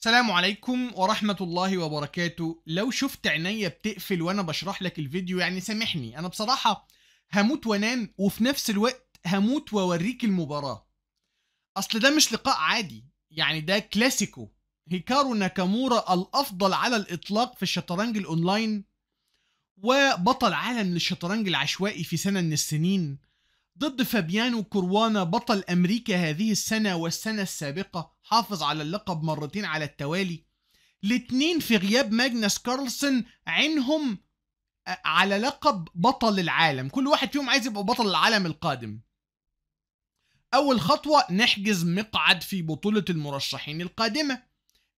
السلام عليكم ورحمة الله وبركاته لو شفت عينيا بتقفل وانا بشرح لك الفيديو يعني سامحني انا بصراحة هموت وانام وفي نفس الوقت هموت واوريك المباراة اصل ده مش لقاء عادي يعني ده كلاسيكو هيكارو ناكامورا الافضل على الاطلاق في الشطرنج الاونلاين وبطل عالم للشطرنج العشوائي في سنة من السنين ضد فابيانو كروانا بطل أمريكا هذه السنة والسنة السابقة حافظ على اللقب مرتين على التوالي الاتنين في غياب ماجنس كارلسون عينهم آه، على لقب بطل العالم كل واحد فيهم عايز يبقى بطل العالم القادم أول خطوة نحجز مقعد في بطولة المرشحين القادمة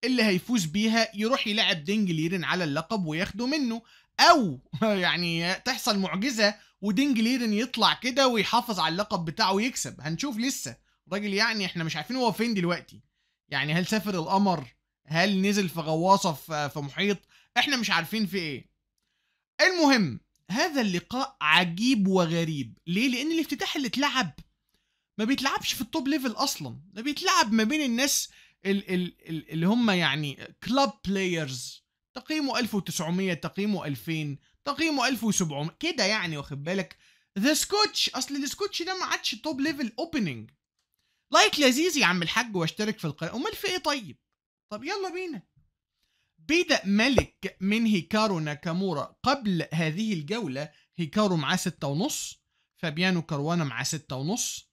اللي هيفوز بيها يروح يلعب دينج على اللقب وياخده منه أو يعني تحصل معجزة ودينج ليرن يطلع كده ويحافظ على اللقب بتاعه ويكسب هنشوف لسه الراجل يعني احنا مش عارفين هو فين دلوقتي يعني هل سافر القمر هل نزل في غواصه في محيط احنا مش عارفين في ايه المهم هذا اللقاء عجيب وغريب ليه لان الافتتاح اللي اتلعب ما بيتلعبش في التوب ليفل اصلا ده بيتلعب ما بين الناس ال ال اللي هم يعني كلاب بلايرز تقييمه 1900 تقييمه 2000 تقييمه 1700 كده يعني واخد بالك ذا سكوتش اصل السكوتش ده ما عادش توب ليفل اوبننج لايك لذيذ يا عم الحاج واشترك في القناه امال في ايه طيب طب يلا بينا بدا ملك من هيكارو ناكامورا قبل هذه الجوله هيكارو معاه 6 ونص فابيانو كروانا معاه 6 ونص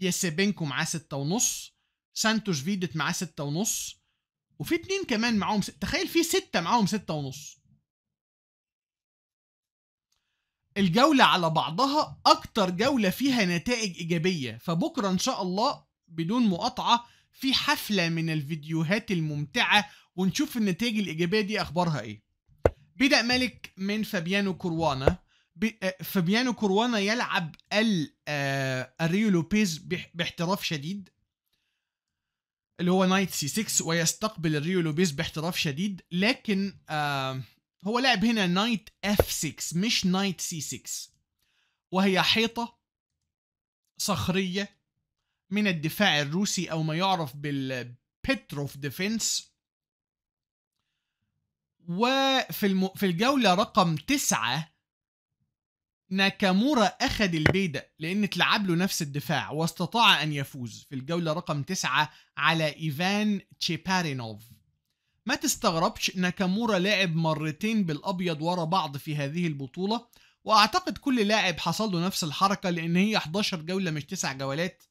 ياسبينكو معاه 6 ونص سانتوش فيديت معاه 6 ونص وفي اتنين كمان معاهم تخيل في ستة معاهم ستة ونص الجولة على بعضها أكتر جولة فيها نتائج إيجابية فبكرة إن شاء الله بدون مقاطعة في حفلة من الفيديوهات الممتعة ونشوف النتائج الإيجابية دي أخبارها إيه بدأ مالك من فابيانو كروانا آه، فابيانو كروانا يلعب آه، الريو لوبيز باحتراف شديد اللي هو نايت سي 6 ويستقبل الريو لوبيز باحتراف شديد لكن آه هو لعب هنا نايت اف 6 مش نايت سي 6 وهي حيطة صخرية من الدفاع الروسي أو ما يعرف بالبتروف ديفنس وفي الم... في الجولة رقم تسعة ناكامورا أخذ البيدا لأن اتلعب له نفس الدفاع واستطاع أن يفوز في الجولة رقم تسعة على إيفان تشيبارينوف ما تستغربش ناكامورا لعب مرتين بالابيض ورا بعض في هذه البطوله واعتقد كل لاعب حصل له نفس الحركه لان هي 11 جوله مش 9 جولات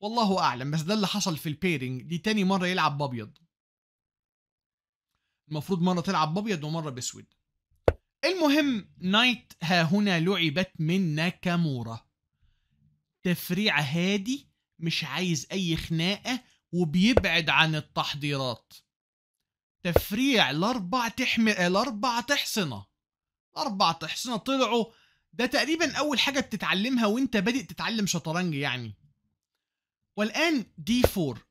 والله اعلم بس ده اللي حصل في البيرنج دي تاني مره يلعب بابيض المفروض مره تلعب بابيض ومره باسود المهم نايت ها هنا لعبت من ناكامورا تفريع هادي مش عايز اي خناقه وبيبعد عن التحضيرات تفريع الاربع تحمل الاربع تحصنه اربع تحصنه طلعوا ده تقريبا اول حاجه بتتعلمها وانت بادئ تتعلم شطرنج يعني والان دي 4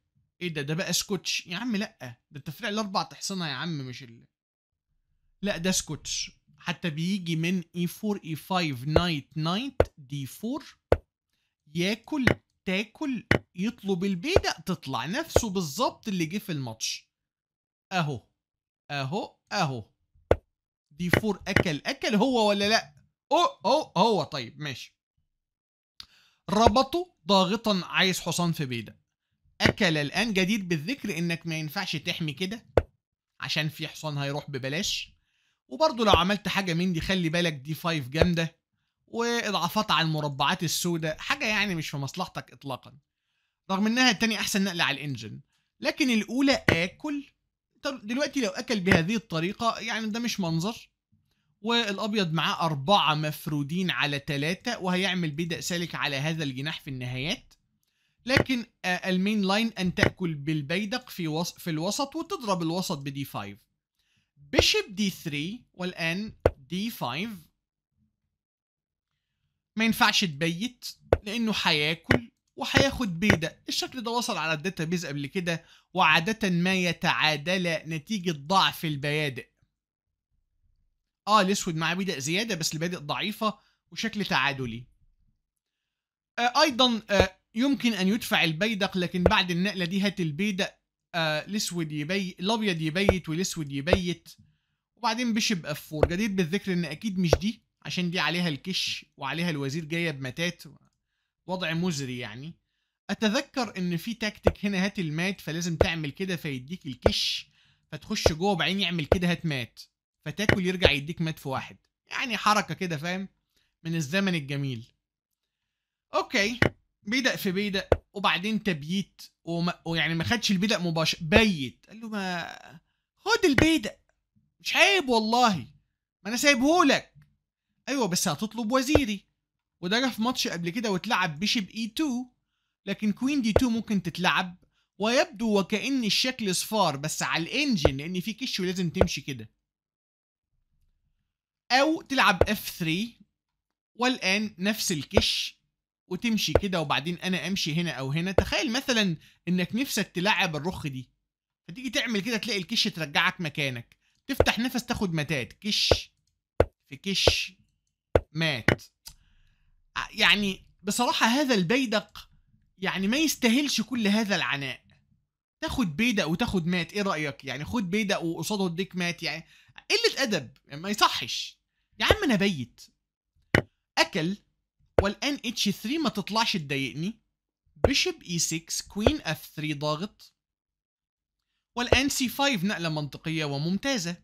ايه ده ده بقى سكوتش يا عم لا ده تفريع الاربع تحصنه يا عم مش ال... لا ده سكوتش حتى بيجي من اي 4 اي 5 نايت نايت دي 4 ياكل تاكل يطلب البيدق تطلع نفسه بالظبط اللي جه في الماتش اهو اهو اهو دي فور اكل اكل هو ولا لا اوه اوه هو طيب ماشي ربطه ضاغطا عايز حصان في بيدق اكل الان جدير بالذكر انك ما ينفعش تحمي كده عشان في حصان هيروح ببلاش وبرضه لو عملت حاجه من دي خلي بالك دي 5 جامده واضعافات على المربعات السوداء حاجه يعني مش في مصلحتك اطلاقا رغم انها التاني احسن نقله على الانجن لكن الاولى اكل طب دلوقتي لو اكل بهذه الطريقه يعني ده مش منظر والابيض معاه اربعه مفرودين على ثلاثه وهيعمل بدأ سالك على هذا الجناح في النهايات لكن آه، المين لاين ان تاكل بالبيدق في وص... في الوسط وتضرب الوسط بدي 5 بيشب دي 3 والان دي 5 ما ينفعش تبيت لانه هياكل وهياخد بيدا الشكل ده وصل على الداتا بيز قبل كده وعادة ما يتعادل نتيجة ضعف البيادق اه الاسود معاه بيدق زيادة بس البيادئ ضعيفة وشكل تعادلي آه ايضا آه يمكن ان يدفع البيدق لكن بعد النقلة دي هات البيدق آه، الاسود يبيت الابيض يبيت والاسود يبيت وبعدين بيشب اف 4 جدير بالذكر ان اكيد مش دي عشان دي عليها الكش وعليها الوزير جايه بمتات وضع مزري يعني اتذكر ان في تكتيك هنا هات المات فلازم تعمل كده فيديك الكش فتخش جوه بعدين يعمل كده هات مات فتاكل يرجع يديك مات في واحد يعني حركه كده فاهم من الزمن الجميل اوكي بيدق في بيدق وبعدين تبييت وما ويعني ما خدش البيدق مباشر بيت قال له ما خد البيدق مش عيب والله ما انا سايبهولك ايوه بس هتطلب وزيري وده جه في ماتش قبل كده واتلعب بيشب اي 2 لكن كوين دي 2 ممكن تتلعب ويبدو وكأن الشكل صفار بس على الانجن لان في كش ولازم تمشي كده او تلعب اف 3 والان نفس الكش وتمشي كده وبعدين انا امشي هنا او هنا تخيل مثلا انك نفسك تلعب الرخ دي فتيجي تعمل كده تلاقي الكش ترجعك مكانك تفتح نفس تاخد متات كش في كش مات يعني بصراحه هذا البيدق يعني ما يستاهلش كل هذا العناء تاخد بيدق وتاخد مات ايه رايك يعني خد بيدق وقصاده اديك مات يعني قله ادب يعني ما يصحش يا عم انا بيت اكل والان اتش 3 ما تطلعش تضايقني بيشب اي 6 كوين اف 3 ضاغط والان سي 5 نقله منطقيه وممتازه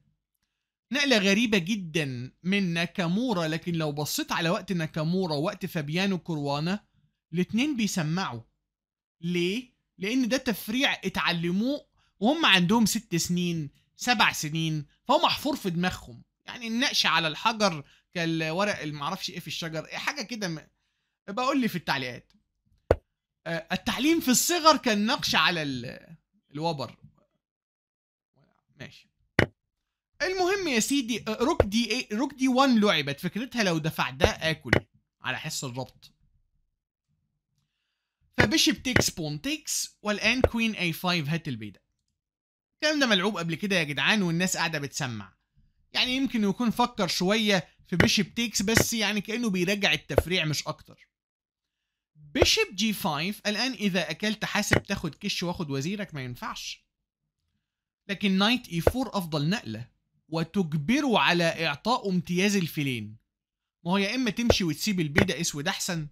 نقلة غريبة جدا من ناكامورا لكن لو بصيت على وقت ناكامورا ووقت فابيانو كروانا الاتنين بيسمعوا ليه؟ لأن ده تفريع اتعلموه وهم عندهم ست سنين سبع سنين فهو محفور في دماغهم يعني النقش على الحجر كالورق اللي معرفش ايه في الشجر إيه حاجة كده م... بقول لي في التعليقات آه، التعليم في الصغر كان نقش على ال... الوبر ماشي المهم يا سيدي آه، روك دي ايه روك دي 1 لعبت فكرتها لو دفعت ده اكل على حس الربط فبيشب تيكس بون تيكس والان كوين اي 5 هات البيضه الكلام ده ملعوب قبل كده يا جدعان والناس قاعده بتسمع يعني يمكن يكون فكر شويه في بيشب تيكس بس يعني كانه بيرجع التفريع مش اكتر بيشب جي 5 الان اذا اكلت حاسب تاخد كش واخد وزيرك ما ينفعش لكن نايت اي 4 افضل نقله وتجبره على اعطاء امتياز الفيلين ما هو يا إما تمشي وتسيب البيضة أسود أحسن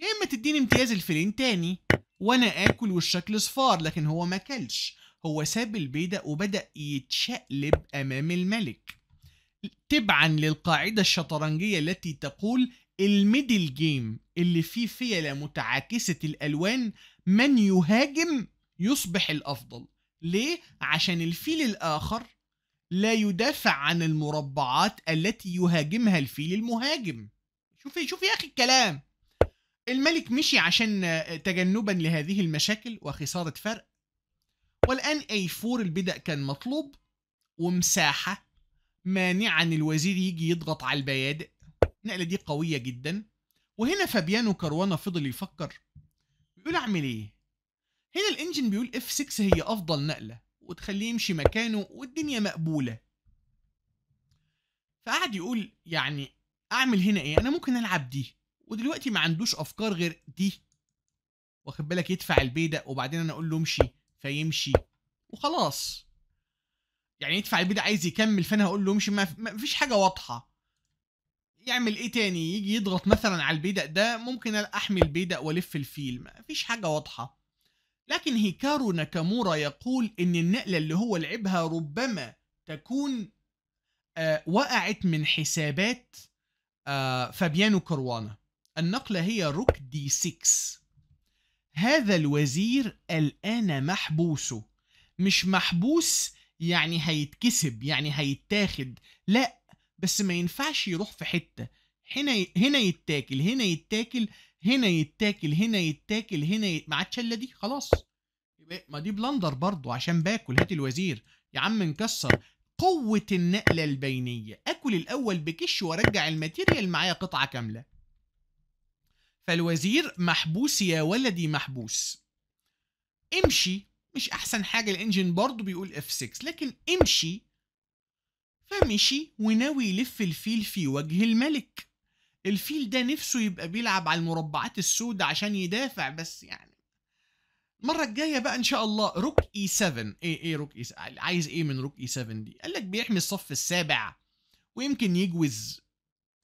يا إما تديني امتياز الفيلين تاني وأنا آكل والشكل صفار لكن هو ما كلش هو ساب البيضة وبدأ يتشقلب أمام الملك تبعا للقاعدة الشطرنجية التي تقول الميدل جيم اللي فيه فيلة متعاكسة الألوان من يهاجم يصبح الأفضل ليه؟ عشان الفيل الآخر لا يدافع عن المربعات التي يهاجمها الفيل المهاجم شوف شوف يا اخي الكلام الملك مشي عشان آه، تجنبا لهذه المشاكل وخسارة فرق والآن A4 البدء كان مطلوب ومساحة مانعة ان الوزير يجي يضغط على البيادق النقلة دي قوية جدا وهنا فابيانو كروانا فضل يفكر بيقول اعمل ايه هنا الانجن بيقول F6 هي افضل نقلة وتخليه يمشي مكانه والدنيا مقبوله فقعد يقول يعني اعمل هنا ايه انا ممكن العب دي ودلوقتي ما عندوش افكار غير دي واخد بالك يدفع البيدق وبعدين انا اقول له امشي فيمشي وخلاص يعني يدفع البيدق عايز يكمل فانا هقول له امشي ما فيش حاجه واضحه يعمل ايه تاني يجي يضغط مثلا على البيدق ده ممكن احمي البيدق والف الفيل ما فيش حاجه واضحه لكن هيكارو ناكامورا يقول ان النقلة اللي هو لعبها ربما تكون آه وقعت من حسابات آه فابيانو كروانا النقلة هي روك دي 6 هذا الوزير الآن محبوس مش محبوس يعني هيتكسب يعني هيتاخد لا بس ما ينفعش يروح في حتة هنا هنا يتاكل هنا يتاكل هنا يتاكل هنا يتاكل هنا ما عادش الا دي خلاص ما دي بلندر برضو عشان باكل هات الوزير يا عم نكسر قوة النقلة البينية أكل الأول بكش وأرجع الماتيريال معايا قطعة كاملة فالوزير محبوس يا ولدي محبوس امشي مش أحسن حاجة الإنجن برضه بيقول اف 6 لكن امشي فمشي وناوي يلف الفيل في وجه الملك الفيل ده نفسه يبقى بيلعب على المربعات السوداء عشان يدافع بس يعني المره الجايه بقى ان شاء الله روك اي 7 ايه ايه روك اي 7 عايز ايه من روك اي 7 دي قال لك بيحمي الصف السابع ويمكن يجوز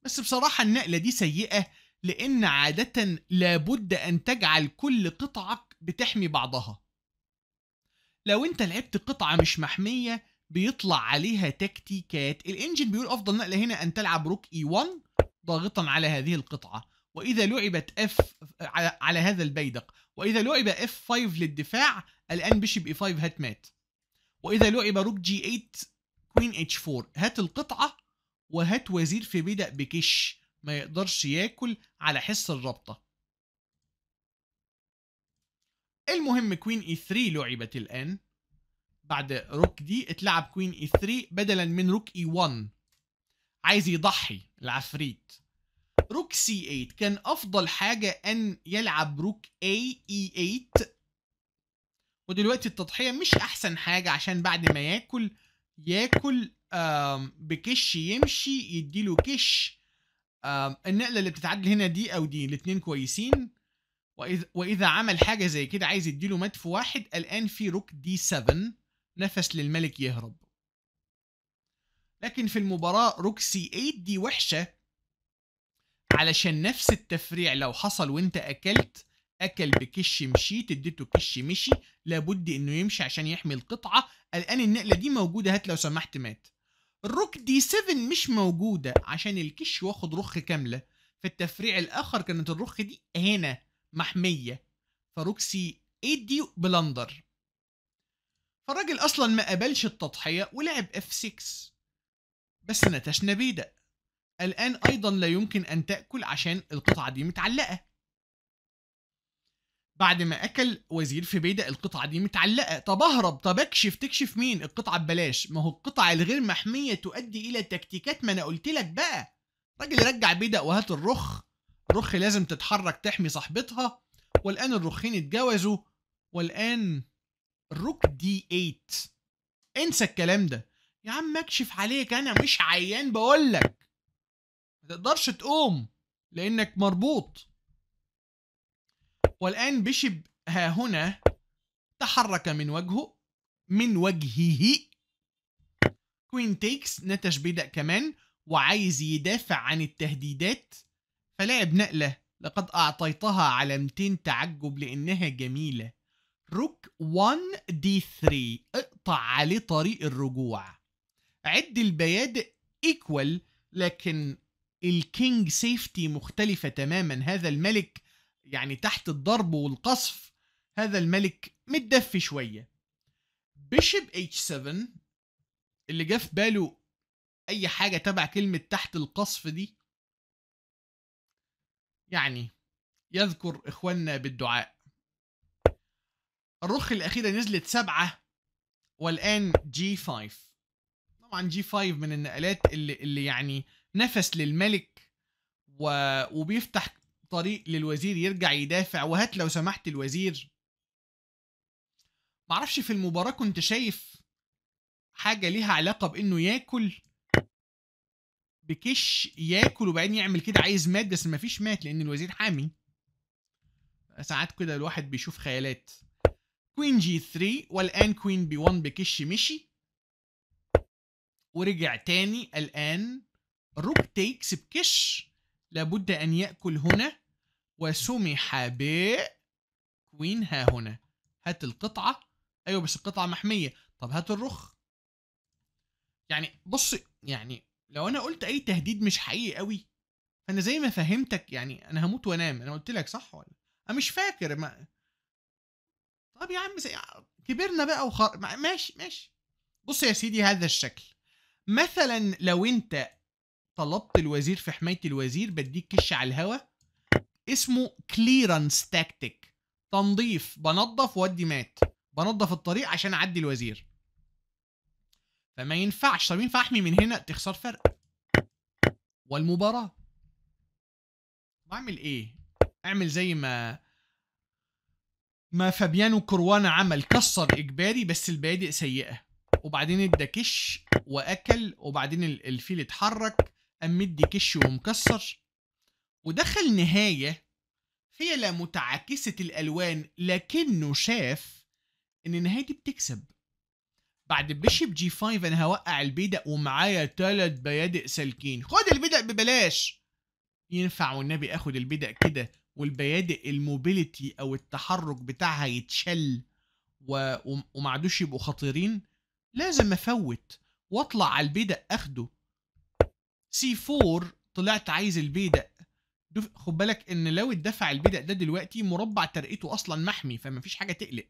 بس بصراحه النقله دي سيئه لان عاده لابد ان تجعل كل قطعك بتحمي بعضها لو انت لعبت قطعه مش محميه بيطلع عليها تكتيكات الانجن بيقول افضل نقله هنا ان تلعب روك اي 1 ضاغطا على هذه القطعة وإذا لعبت اف على هذا البيدق وإذا لعب اف 5 للدفاع الآن بشيب e 5 هات مات وإذا لعب روك g 8 كوين h 4 هات القطعة وهات وزير في بدأ بكش ما يقدرش ياكل على حس الرابطة المهم كوين e 3 لعبت الآن بعد روك دي اتلعب كوين e 3 بدلا من روك e 1 عايز يضحي العفريت روك سي 8 كان افضل حاجه ان يلعب روك اي اي 8 ودلوقتي التضحيه مش احسن حاجه عشان بعد ما ياكل ياكل بكش يمشي يديله كش النقله اللي بتتعدل هنا دي او دي الاثنين كويسين واذا عمل حاجه زي كده عايز يديله مدفو واحد الان في روك دي 7 نفس للملك يهرب لكن في المباراة روكسي 8 دي وحشة علشان نفس التفريع لو حصل وانت اكلت اكل بكش مشي تديته كش مشي لابد انه يمشي عشان يحمي القطعة الان النقلة دي موجودة هات لو سمحت مات الروك دي 7 مش موجودة عشان الكش واخد رخ كاملة في التفريع الاخر كانت الرخ دي هنا محمية فروكسي 8 دي بلندر فالراجل اصلا ما قبلش التضحية ولعب اف 6 بس نتشنا بيدا الآن أيضا لا يمكن أن تأكل عشان القطعة دي متعلقة بعد ما أكل وزير في بيدا القطعة دي متعلقة طب أهرب طب أكشف تكشف مين القطعة ببلاش ما هو القطع الغير محمية تؤدي إلى تكتيكات ما أنا قلت لك بقى راجل رجع بيدا وهات الرخ الرخ لازم تتحرك تحمي صاحبتها والآن الرخين اتجوزوا والآن الرك دي 8 انسى الكلام ده يا عم اكشف عليك انا مش عيان لك ما تقدرش تقوم لانك مربوط والان بشب ها هنا تحرك من وجهه من وجهه كوين تيكس نتش بدأ كمان وعايز يدافع عن التهديدات فلعب نقلة لقد أعطيتها علامتين تعجب لأنها جميلة روك 1 دي 3 اقطع عليه طريق الرجوع عد البيادئ ايكوال لكن الكينج سيفتي مختلفة تماما هذا الملك يعني تحت الضرب والقصف هذا الملك متدفي شوية بيشب اتش 7 اللي جه في باله اي حاجة تبع كلمة تحت القصف دي يعني يذكر اخواننا بالدعاء الرخ الأخيرة نزلت سبعة والآن جي 5 طبعا جي 5 من النقلات اللي اللي يعني نفس للملك و... وبيفتح طريق للوزير يرجع يدافع وهات لو سمحت الوزير معرفش في المباراة كنت شايف حاجة ليها علاقة بإنه ياكل بكش ياكل وبعدين يعمل كده عايز مات بس مفيش مات لأن الوزير حامي ساعات كده الواحد بيشوف خيالات كوين جي 3 والآن كوين بي 1 بكش مشي ورجع تاني الآن روك تيكس بكش لابد أن يأكل هنا وسمح ب كوين ها هنا هات القطعة أيوة بس القطعة محمية طب هات الرخ يعني بص يعني لو أنا قلت أي تهديد مش حقيقي قوي فأنا زي ما فهمتك يعني أنا هموت وأنام أنا قلت لك صح ولا أنا مش فاكر ما طب يا عم كبرنا بقى وخر ماشي ماشي بص يا سيدي هذا الشكل مثلا لو انت طلبت الوزير في حمايه الوزير بديك كش على الهوا اسمه كليرنس تاكتيك تنظيف بنظف وادي مات بنظف الطريق عشان اعدي الوزير فما ينفعش طب ينفع احمي من هنا تخسر فرق والمباراه بعمل ايه اعمل زي ما ما فابيانو كروانا عمل كسر اجباري بس البادئ سيئه وبعدين ادى كش واكل وبعدين الفيل اتحرك قام مدي كش ومكسر ودخل نهايه لا متعاكسة الألوان لكنه شاف إن النهاية دي بتكسب بعد بيشب جي 5 أنا هوقع البيدق ومعايا تلات بيادق سالكين خد البيدق ببلاش ينفع والنبي آخد البيدق كده والبيادق الموبيليتي أو التحرك بتاعها يتشل و... ومعدوش يبقوا خطيرين لازم أفوت واطلع على البيدق اخده سي 4 طلعت عايز البيدق خد بالك ان لو اتدفع البيدق ده دلوقتي مربع ترقيته اصلا محمي فمفيش حاجه تقلق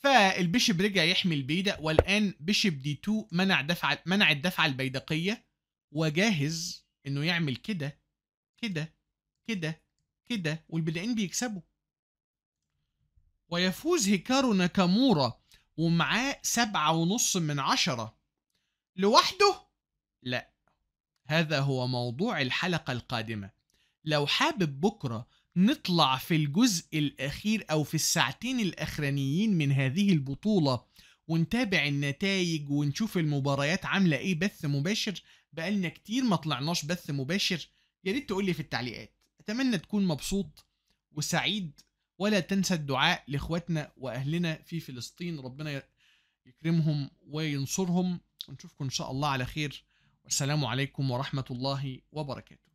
فالبيشب رجع يحمي البيدق والان بيشب دي 2 منع دفع منع الدفعه البيدقيه وجاهز انه يعمل كده كده كده كده والبدائيين بيكسبوا ويفوز هيكارو ناكامورا ومعاه سبعة ونص من عشرة لوحده؟ لا هذا هو موضوع الحلقة القادمة لو حابب بكرة نطلع في الجزء الأخير أو في الساعتين الأخرانيين من هذه البطولة ونتابع النتائج ونشوف المباريات عاملة إيه بث مباشر بقالنا كتير ما طلعناش بث مباشر يا ريت تقولي في التعليقات أتمنى تكون مبسوط وسعيد ولا تنسى الدعاء لاخواتنا واهلنا في فلسطين ربنا يكرمهم وينصرهم ونشوفكم ان شاء الله على خير والسلام عليكم ورحمه الله وبركاته